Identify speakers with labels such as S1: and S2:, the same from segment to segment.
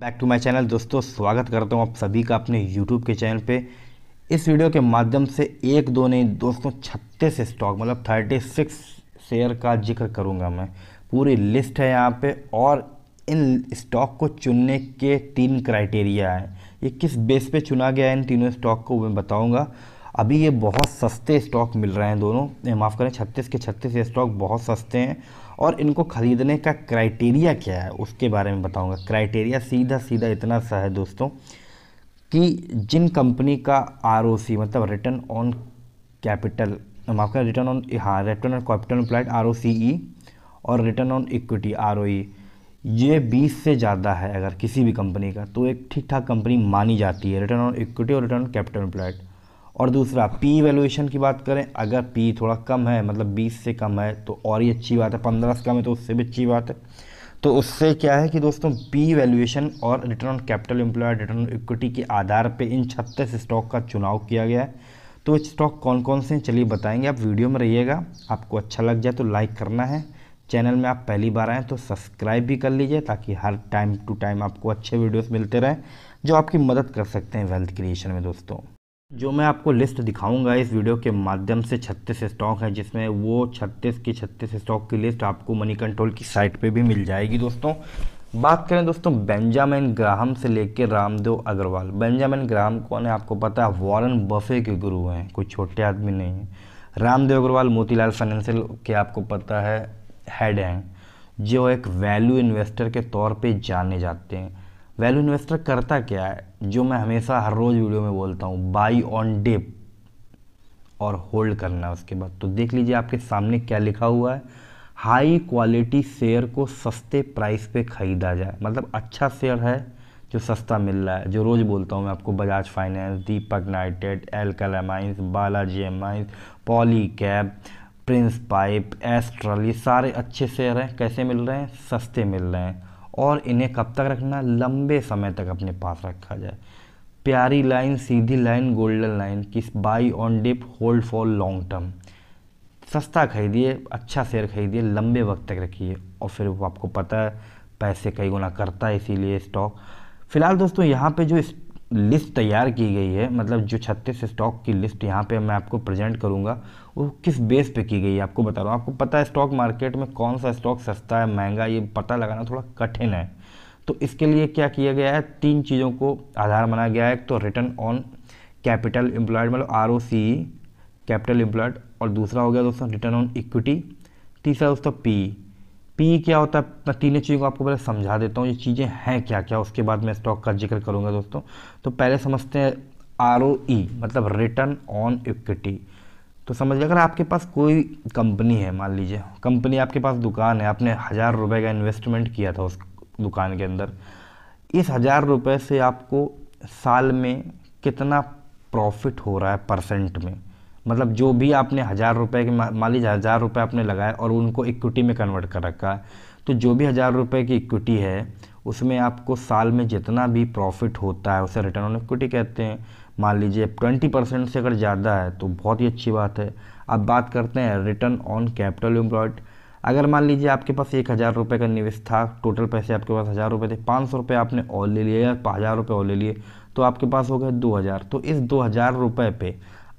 S1: back to my channel दोस्तों स्वागत करता हूँ आप सभी का अपने यूट्यूब के चैनल पे इस वीडियो के माध्यम से एक दो नहीं दोस्तों छत्तीस स्टॉक मतलब थर्टी सिक्स शेयर का जिक्र करूँगा मैं पूरी लिस्ट है यहाँ पे और इन स्टॉक को चुनने के तीन क्राइटेरिया हैं ये किस बेस पे चुना गया है इन तीनों स्टॉक को मैं बताऊँगा अभी ये बहुत सस्ते स्टॉक मिल रहे हैं दोनों माफ़ करें छत्तीस के छत्तीस ये स्टॉक बहुत सस्ते हैं और इनको ख़रीदने का क्राइटेरिया क्या है उसके बारे में बताऊंगा क्राइटेरिया सीधा सीधा इतना सा है दोस्तों कि जिन कंपनी का आर मतलब रिटर्न ऑन कैपिटल माफ़ करें रिटर्न ऑन हाँ return on capital employed R और रिटर्न ऑन इक्विटी आर ये 20 से ज़्यादा है अगर किसी भी कंपनी का तो एक ठीक ठाक कंपनी मानी जाती है रिटर्न ऑन इक्विटी और रिटर्न ऑन कैपिटल एम्प्लॉयड और दूसरा पी वैल्यूएशन की बात करें अगर पी थोड़ा कम है मतलब 20 से कम है तो और ही अच्छी बात है 15 से कम है तो उससे भी अच्छी बात है तो उससे क्या है कि दोस्तों पी वैल्यूएशन और return on capital employ return on equity के आधार पर इन छत्तीस स्टॉक का चुनाव किया गया है तो स्टॉक कौन कौन से हैं चलिए बताएँगे आप वीडियो में रहिएगा आपको अच्छा लग जाए तो लाइक करना है चैनल में आप पहली बार आएँ तो सब्सक्राइब भी कर लीजिए ताकि हर टाइम टू टाइम आपको अच्छे वीडियोज़ मिलते रहें जो आपकी मदद कर सकते हैं वेल्थ क्रिएशन में दोस्तों जो मैं आपको लिस्ट दिखाऊंगा इस वीडियो के माध्यम से 36 स्टॉक हैं जिसमें वो 36 की 36 स्टॉक की लिस्ट आपको मनी कंट्रोल की साइट पे भी मिल जाएगी दोस्तों बात करें दोस्तों बेंजामिन ग्राहम से लेकर रामदेव अग्रवाल बेंजामिन ग्राहम कौन है आपको पता है वॉरन बफे के गुरु हैं कोई छोटे आदमी नहीं है रामदेव अग्रवाल मोतीलाल फाइनेंशियल के आपको पता है हेड हैं जो एक वैल्यू इन्वेस्टर के तौर पर जाने जाते हैं वैल्यू इन्वेस्टर करता क्या है जो मैं हमेशा हर रोज़ वीडियो में बोलता हूँ बाई ऑन डिप और होल्ड करना उसके बाद तो देख लीजिए आपके सामने क्या लिखा हुआ है हाई क्वालिटी शेयर को सस्ते प्राइस पे ख़रीदा जाए मतलब अच्छा शेयर है जो सस्ता मिल रहा है जो रोज़ बोलता हूँ मैं आपको Bajaj finance Deepak nitrite alkylamines Balaji amines Polycab Prince pipe Astral ये सारे अच्छे शेयर हैं कैसे मिल रहे हैं सस्ते मिल रहे हैं और इन्हें कब तक रखना लंबे समय तक अपने पास रखा जाए प्यारी लाइन सीधी लाइन गोल्डन लाइन किस buy on dip hold for long term सस्ता खरीदिए अच्छा शेयर खरीदिए लंबे वक्त तक रखिए और फिर आपको पता है पैसे कई गुना करता है इसीलिए स्टॉक फ़िलहाल दोस्तों यहाँ पे जो लिस्ट तैयार की गई है मतलब जो छत्तीस स्टॉक की लिस्ट यहाँ पे मैं आपको प्रेजेंट करूँगा वो किस बेस पे की गई है आपको बता रहा हूँ आपको पता है स्टॉक मार्केट में कौन सा स्टॉक सस्ता है महंगा ये पता लगाना थोड़ा कठिन है तो इसके लिए क्या किया गया है तीन चीज़ों को आधार बनाया गया है एक तो रिटर्न ऑन कैपिटल एम्प्लॉयड मतलब आर कैपिटल एम्प्लॉयड और दूसरा हो गया दोस्तों रिटर्न ऑन इक्विटी तीसरा दोस्तों पी पी क्या होता है तीनों चीज़ों को आपको पहले समझा देता हूँ ये चीज़ें हैं क्या क्या उसके बाद मैं स्टॉक का जिक्र करूँगा दोस्तों तो पहले समझते हैं आर e, मतलब रिटर्न ऑन इक्विटी तो समझिए अगर आपके पास कोई कंपनी है मान लीजिए कंपनी आपके पास दुकान है आपने हज़ार रुपये का इन्वेस्टमेंट किया था उस दुकान के अंदर इस हज़ार रुपये से आपको साल में कितना प्रॉफिट हो रहा है परसेंट में मतलब जो भी आपने हज़ार रुपये के मान लीजिए हज़ार रुपये आपने लगाए और उनको इक्विटी में कन्वर्ट कर रखा है तो जो भी हज़ार रुपये की इक्विटी है उसमें आपको साल में जितना भी प्रॉफिट होता है उसे रिटर्न ऑन इक्विटी कहते हैं मान लीजिए ट्वेंटी परसेंट से अगर ज़्यादा है तो बहुत ही अच्छी बात है अब बात करते हैं रिटर्न ऑन कैपिटल एम्प्लॉयड अगर मान लीजिए आपके पास एक हज़ार रुपये का निवेश था टोटल पैसे आपके पास हज़ार रुपये थे पाँच सौ रुपये आपने और ले लिए या हज़ार रुपये और ले लिए तो आपके पास हो गए दो हज़ार तो इस दो हज़ार रुपये पे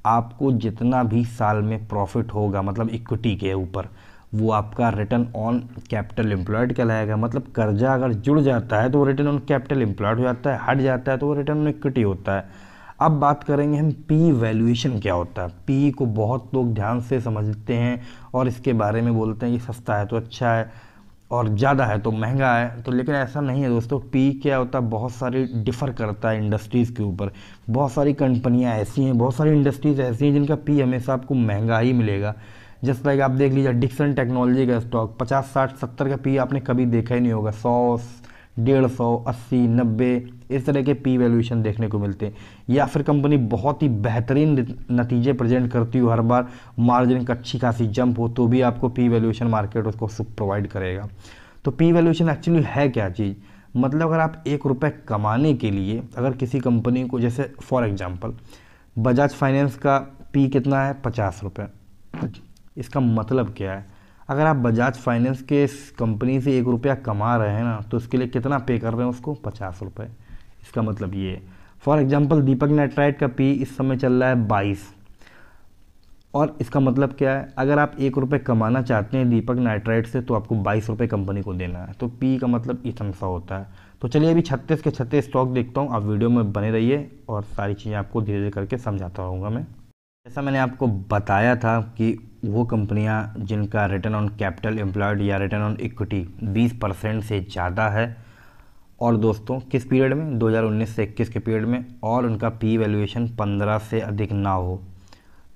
S1: आपको जितना भी साल में प्रॉफिट होगा मतलब इक्विटी के ऊपर वो आपका रिटर्न ऑन कैपिटल एम्प्लॉयड कहलाएगा मतलब कर्जा अगर जुड़ जाता है तो वो रिटर्न ऑन कैपिटल एम्प्लॉयड हो जाता है हट जाता है तो वो रिटर्न ऑन इक्विटी होता है अब बात करेंगे हम पी वैल्यूएशन क्या होता है पी को बहुत लोग ध्यान से समझते हैं और इसके बारे में बोलते हैं कि सस्ता है तो अच्छा है और ज़्यादा है तो महंगा है तो लेकिन ऐसा नहीं है दोस्तों पी क्या होता है बहुत सारी डिफ़र करता है इंडस्ट्रीज़ के ऊपर बहुत सारी कंपनियाँ ऐसी हैं बहुत सारी इंडस्ट्रीज़ ऐसी हैं जिनका पी हमेशा आपको महंगा ही मिलेगा जैसे लाइक आप देख लीजिए डिक्सन टेक्नोलॉजी का स्टॉक पचास साठ सत्तर का पी आपने कभी देखा ही नहीं होगा सौ डेढ़ सौ अस्सी नब्बे इस तरह के पी वैल्यूएशन देखने को मिलते हैं या फिर कंपनी बहुत ही बेहतरीन नतीजे प्रेजेंट करती हो हर बार मार्जिन का अच्छी खासी जंप हो तो भी आपको पी वैल्यूएशन मार्केट उसको प्रोवाइड करेगा तो पी वैल्यूएशन एक्चुअली है क्या चीज़ मतलब अगर आप एक रुपये कमाने के लिए अगर किसी कंपनी को जैसे फॉर एग्ज़ाम्पल बजाज फाइनेंस का पी कितना है पचास रुपये इसका मतलब क्या है अगर आप बजाज फाइनेंस के कंपनी से एक रुपया कमा रहे हैं ना तो उसके लिए कितना पे कर रहे हैं उसको पचास रुपये इसका मतलब ये फॉर एग्जाम्पल दीपक नेट्राइट का पी इस समय चल रहा है बाईस और इसका मतलब क्या है अगर आप एक रुपये कमाना चाहते हैं दीपक नाइट्राइट से तो आपको बाईस रुपये कंपनी को देना है तो पी का मतलब इतना सा होता है तो चलिए अभी छत्तीस के छत्तीस स्टॉक देखता हूँ आप वीडियो में बने रहिए और सारी चीज़ें आपको धीरे धीरे करके समझाता रहूँगा मैं जैसा मैंने आपको बताया था कि वो कंपनियां जिनका रिटर्न ऑन कैपिटल एम्प्लॉयड या रिटर्न ऑन इक्विटी 20 परसेंट से ज़्यादा है और दोस्तों किस पीरियड में 2019 से 21 के पीरियड में और उनका पी वैल्यूएशन 15 से अधिक ना हो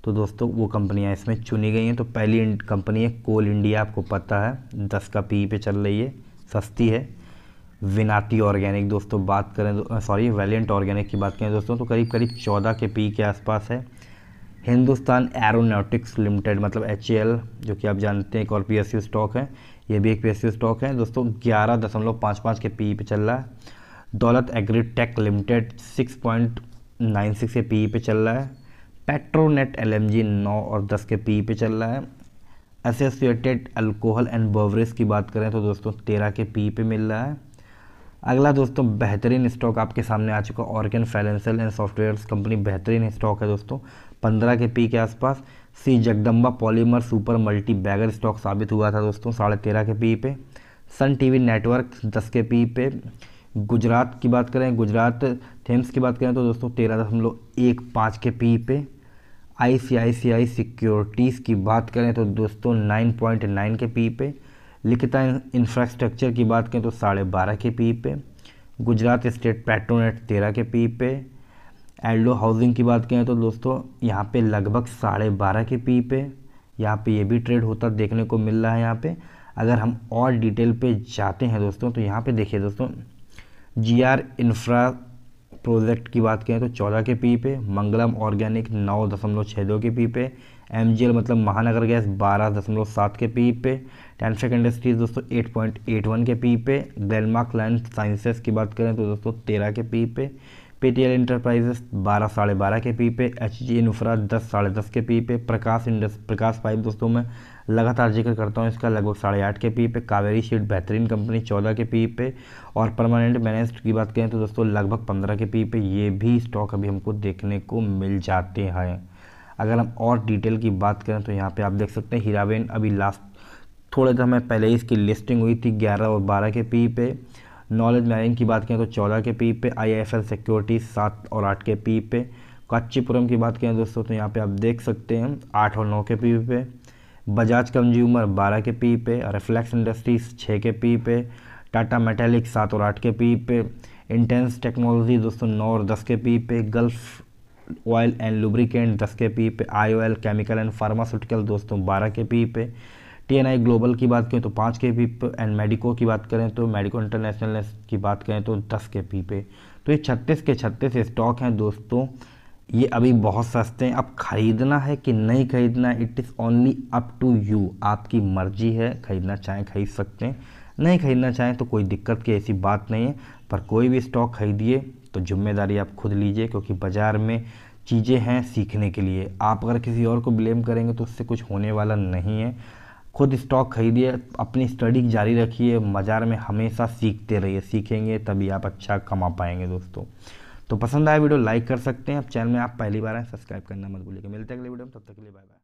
S1: तो दोस्तों वो कंपनियां इसमें चुनी गई हैं तो पहली कंपनी है कोल इंडिया आपको पता है दस का पी पे चल रही है सस्ती है विनाती ऑर्गेनिक दोस्तों बात करें सॉरी वैलियंट ऑर्गेनिक की बात करें दोस्तों तो करीब करीब चौदह के पी के आसपास है हिंदुस्तान एरोनॉटिक्स लिमिटेड मतलब एच जो कि आप जानते हैं एक और पी स्टॉक है ये भी एक पी स्टॉक है दोस्तों ग्यारह दशमलव पाँच पाँच के पी e पे चल रहा है Daulat agri tech limited six point nine six के पी e पे चल रहा है पेट्रोनेट एल एम जी नौ और दस के पी e पे चल रहा है एसोसिएटेड अल्कोहल एंड बवरेज की बात करें तो दोस्तों तेरह के पी पे मिल रहा है अगला दोस्तों बेहतरीन स्टॉक आपके सामने आ चुका organ financial and software company बेहतरीन स्टॉक है दोस्तों पंद्रह के पी के आसपास सी Jagdamba polymer super multi bagger stock साबित हुआ था दोस्तों साढ़े तेरह के पी पे सन टीवी नेटवर्क दस के पी पे गुजरात की बात करें गुजरात थेम्स की बात करें तो दोस्तों तेरह दशमलव एक पाँच के पी पे आईसीआईसीआई सिक्योरिटीज़ की बात करें तो दोस्तों नाइन पॉइंट नाइन के पी पे लिखिता इंफ्रास्ट्रक्चर की बात करें तो साढ़े बारह के पी पे गुजरात स्टेट पेट्रोनेट तेरह के पी पे एल्डो हाउसिंग की बात करें तो दोस्तों यहाँ पे लगभग साढ़े बारह के पी पे यहाँ पे ये भी ट्रेड होता देखने को मिल रहा है यहाँ पे अगर हम और डिटेल पे जाते हैं दोस्तों तो यहाँ पे देखिए दोस्तों जी आर इंफ्रा प्रोजेक्ट की बात करें तो चौदह के पी पे मंगलम ऑर्गेनिक नौ दशमलव छः दो के पी पे एम जी एल मतलब महानगर गैस बारह दशमलव सात के पी पे टेंसेक इंडस्ट्रीज दोस्तों एट पॉइंट एट वन के पी पे ग्लेनमार्क लैंड साइंसेस की बात करें तो दोस्तों तेरह के पी पे पे टी एल इंटरप्राइजेस बारह साढ़े बारह के पी पे एच जी इन्फ्रा दस साढ़े दस के पी पे प्रकाश इंडस प्रकाश पाइप दोस्तों मैं लगातार जिक्र करता हूँ इसका लगभग साढ़े आठ के पी पे कावेरी शीट बेहतरीन कंपनी चौदह के पी पे और परमानेंट मैनेज की बात करें तो दोस्तों लगभग पंद्रह के पी पे ये भी स्टॉक अभी हमको देखने को मिल जाते हैं अगर हम और डिटेल की बात करें तो यहाँ पर आप देख सकते हैं हीराबेन अभी लास्ट थोड़े समय पहले इसकी लिस्टिंग हुई थी ग्यारह और बारह के पी पे नॉलेज माइनिंग की बात करें तो चौदह के पी पे आई एफ एल सिक्योरिटी सात और आठ के पी पे कांचीपुरम की बात करें दोस्तों तो यहाँ पे आप देख सकते हैं आठ और नौ के पी पे बजाज कंज्यूमर बारह के पी पे रिफ्लेक्स इंडस्ट्रीज छः के पी पे टाटा मेटेलिक सात और आठ के पी पे इंटेंस टेक्नोलॉजी दोस्तों नौ और दस के पी पे गल्फ ऑयल एंड लुब्रिकेंट दस के पी पे I oil chemical and pharmaceutical दोस्तों बारह के पी पे टीएनआई ग्लोबल की बात करें तो पाँच के पी पे एंड मेडिको की बात करें तो मेडिको इंटरनेशनल की बात करें तो दस के पी पे तो ये छत्तीस के छत्तीस स्टॉक हैं दोस्तों ये अभी बहुत सस्ते हैं अब ख़रीदना है कि नहीं खरीदना है it is only up to you आपकी मर्जी है ख़रीदना चाहें खरीद सकते हैं नहीं खरीदना चाहें तो कोई दिक्कत की ऐसी बात नहीं है पर कोई भी स्टॉक खरीदिए तो जिम्मेदारी आप खुद लीजिए क्योंकि बाज़ार में चीज़ें हैं सीखने के लिए आप अगर किसी और को ब्लेम करेंगे तो उससे कुछ होने वाला नहीं है खुद स्टॉक खरीदिए अपनी स्टडी जारी रखिए बाज़ार में हमेशा सीखते रहिए सीखेंगे तभी आप अच्छा कमा पाएंगे दोस्तों तो पसंद आया वीडियो लाइक कर सकते हैं अब चैनल में आप पहली बार आए सब्सक्राइब करना मत भूलिएगा मिलते हैं अगले वीडियो में तब तक के लिए बाय बाय